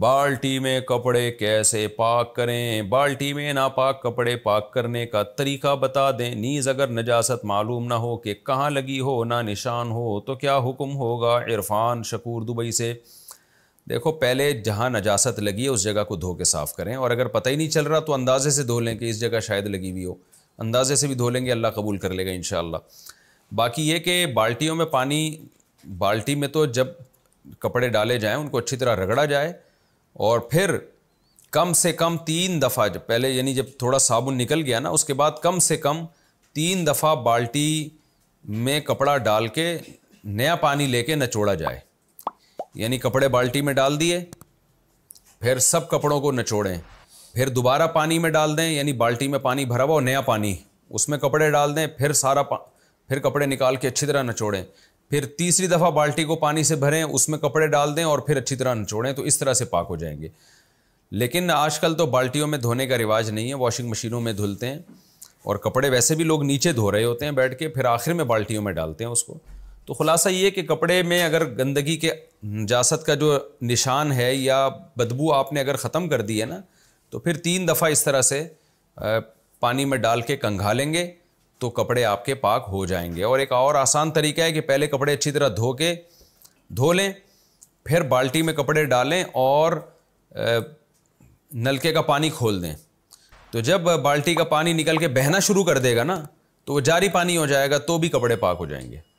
बाल्टी में कपड़े कैसे पाक करें बाल्टी में ना पाक कपड़े पाक करने का तरीका बता दें नीज़ अगर नजासत मालूम ना हो कि कहाँ लगी हो ना निशान हो तो क्या हुक्म होगा इरफान शकूर दुबई से देखो पहले जहाँ नजासत लगी है उस जगह को धो के साफ़ करें और अगर पता ही नहीं चल रहा तो अंदाज़े से धो लें कि इस जगह शायद लगी हुई हो अंदाज़े से भी धो लेंगे अल्लाह कबूल कर लेगा इन बाकी ये कि बाल्टियों में पानी बाल्टी में तो जब कपड़े डाले जाएँ उनको अच्छी तरह रगड़ा जाए और फिर कम से कम तीन दफ़ा जब पहले यानी जब थोड़ा साबुन निकल गया ना उसके बाद कम से कम तीन दफ़ा बाल्टी में कपड़ा डाल के नया पानी लेके नचोड़ा जाए यानी कपड़े बाल्टी में डाल दिए फिर सब कपड़ों को नचोड़ें फिर दोबारा पानी में डाल दें यानी बाल्टी में पानी भरा हुआ और नया पानी उसमें कपड़े डाल दें फिर सारा पा फिर कपड़े निकाल के अच्छी तरह नचोड़ें फिर तीसरी दफ़ा बाल्टी को पानी से भरें उसमें कपड़े डाल दें और फिर अच्छी तरह निचोड़ें तो इस तरह से पाक हो जाएंगे लेकिन आजकल तो बाल्टियों में धोने का रिवाज नहीं है वॉशिंग मशीनों में धुलते हैं और कपड़े वैसे भी लोग नीचे धो रहे होते हैं बैठ के फिर आखिर में बाल्टियों में डालते हैं उसको तो खुलासा ये कि कपड़े में अगर गंदगी के नजास्त का जो निशान है या बदबू आपने अगर ख़त्म कर दी है ना तो फिर तीन दफ़ा इस तरह से पानी में डाल के कंघा लेंगे तो कपड़े आपके पाक हो जाएंगे और एक और आसान तरीका है कि पहले कपड़े अच्छी तरह धो के धो लें फिर बाल्टी में कपड़े डालें और नलके का पानी खोल दें तो जब बाल्टी का पानी निकल के बहना शुरू कर देगा ना तो वो जारी पानी हो जाएगा तो भी कपड़े पाक हो जाएंगे